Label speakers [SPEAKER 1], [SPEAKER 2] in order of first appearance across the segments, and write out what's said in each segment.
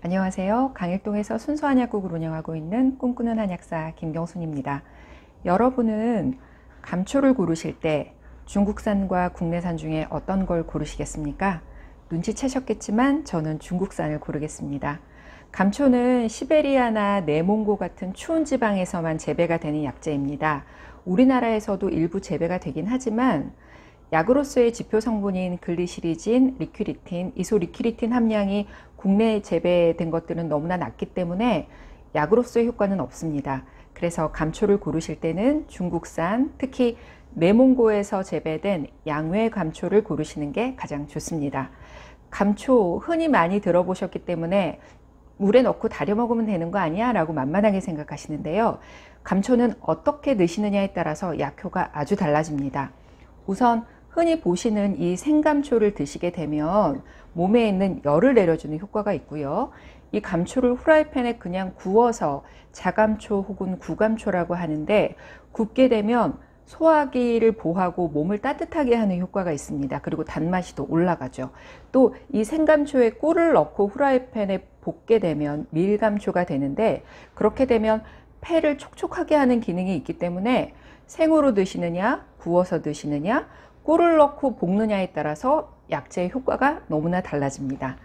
[SPEAKER 1] 안녕하세요. 강일동에서 순수 한약국을 운영하고 있는 꿈꾸는 한약사 김경순입니다. 여러분은 감초를 고르실 때 중국산과 국내산 중에 어떤 걸 고르시겠습니까? 눈치채셨겠지만 저는 중국산을 고르겠습니다. 감초는 시베리아나 내몽고 같은 추운 지방에서만 재배가 되는 약재입니다. 우리나라에서도 일부 재배가 되긴 하지만 약으로서의 지표 성분인 글리시리진, 리큐리틴, 이소리큐리틴 함량이 국내에 재배된 것들은 너무나 낮기 때문에 약으로서의 효과는 없습니다. 그래서 감초를 고르실 때는 중국산, 특히 내몽고에서 재배된 양외 감초를 고르시는 게 가장 좋습니다. 감초 흔히 많이 들어보셨기 때문에 물에 넣고 다려 먹으면 되는 거 아니야? 라고 만만하게 생각하시는데요. 감초는 어떻게 넣으시느냐에 따라서 약효가 아주 달라집니다. 우선 흔히 보시는 이 생감초를 드시게 되면 몸에 있는 열을 내려주는 효과가 있고요. 이 감초를 후라이팬에 그냥 구워서 자감초 혹은 구감초라고 하는데 굽게 되면 소화기를 보호하고 몸을 따뜻하게 하는 효과가 있습니다. 그리고 단맛이 더 올라가죠. 또 이 생감초에 꿀을 넣고 후라이팬에 볶게 되면 밀감초가 되는데 그렇게 되면 폐를 촉촉하게 하는 기능이 있기 때문에 생으로 드시느냐 구워서 드시느냐 꿀을 넣고 볶느냐에 따라서 약재의 효과가 너무나 달라집니다.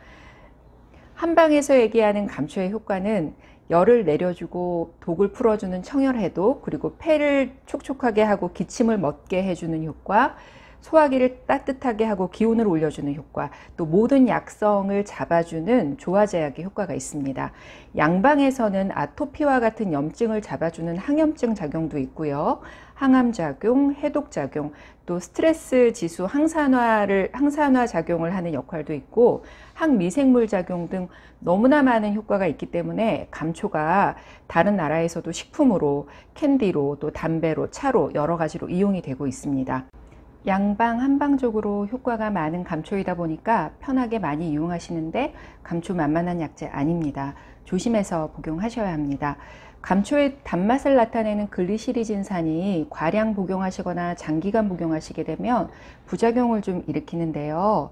[SPEAKER 1] 한방에서 얘기하는 감초의 효과는 열을 내려주고 독을 풀어주는 청열해독 그리고 폐를 촉촉하게 하고 기침을 멎게 해주는 효과 소화기를 따뜻하게 하고 기온을 올려주는 효과, 또 모든 약성을 잡아주는 조화제약의 효과가 있습니다. 양방에서는 아토피와 같은 염증을 잡아주는 항염증 작용도 있고요. 항암작용, 해독작용, 또 스트레스 지수 항산화를, 항산화 작용을 하는 역할도 있고, 항미생물 작용 등 너무나 많은 효과가 있기 때문에 감초가 다른 나라에서도 식품으로, 캔디로, 또 담배로, 차로 여러 가지로 이용이 되고 있습니다. 양방 한방적으로 효과가 많은 감초이다 보니까 편하게 많이 이용하시는데 감초 만만한 약재 아닙니다. 조심해서 복용하셔야 합니다. 감초의 단맛을 나타내는 글리시리진산이 과량 복용하시거나 장기간 복용하시게 되면 부작용을 좀 일으키는데요.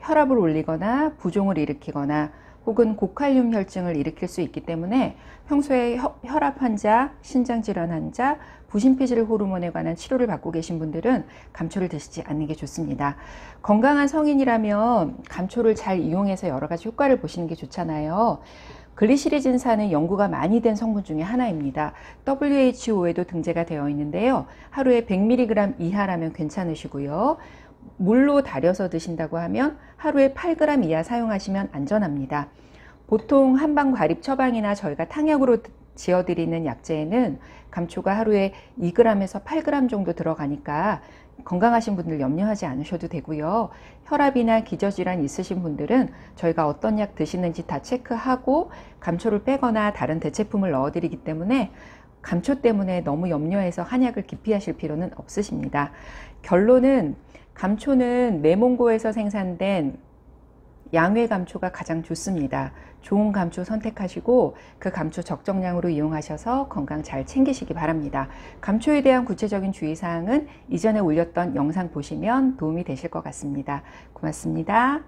[SPEAKER 1] 혈압을 올리거나 부종을 일으키거나 혹은 고칼륨 혈증을 일으킬 수 있기 때문에 평소에 혈, 혈압 환자, 신장 질환 환자, 부신피질 호르몬에 관한 치료를 받고 계신 분들은 감초를 드시지 않는 게 좋습니다. 건강한 성인이라면 감초를 잘 이용해서 여러 가지 효과를 보시는 게 좋잖아요. 글리시리진산은 연구가 많이 된 성분 중에 하나입니다. WHO에도 등재가 되어 있는데요. 하루에 100mg 이하라면 괜찮으시고요. 물로 달여서 드신다고 하면 하루에 8g 이하 사용하시면 안전합니다. 보통 한방 과립 처방이나 저희가 탕약으로 지어드리는 약재에는 감초가 하루에 2g에서 8g 정도 들어가니까 건강하신 분들 염려하지 않으셔도 되고요. 혈압이나 기저질환 있으신 분들은 저희가 어떤 약 드시는지 다 체크하고 감초를 빼거나 다른 대체품을 넣어드리기 때문에 감초 때문에 너무 염려해서 한약을 기피하실 필요는 없으십니다. 결론은 감초는 내몽고에서 생산된 양외 감초가 가장 좋습니다. 좋은 감초 선택하시고 그 감초 적정량으로 이용하셔서 건강 잘 챙기시기 바랍니다. 감초에 대한 구체적인 주의사항은 이전에 올렸던 영상 보시면 도움이 되실 것 같습니다. 고맙습니다.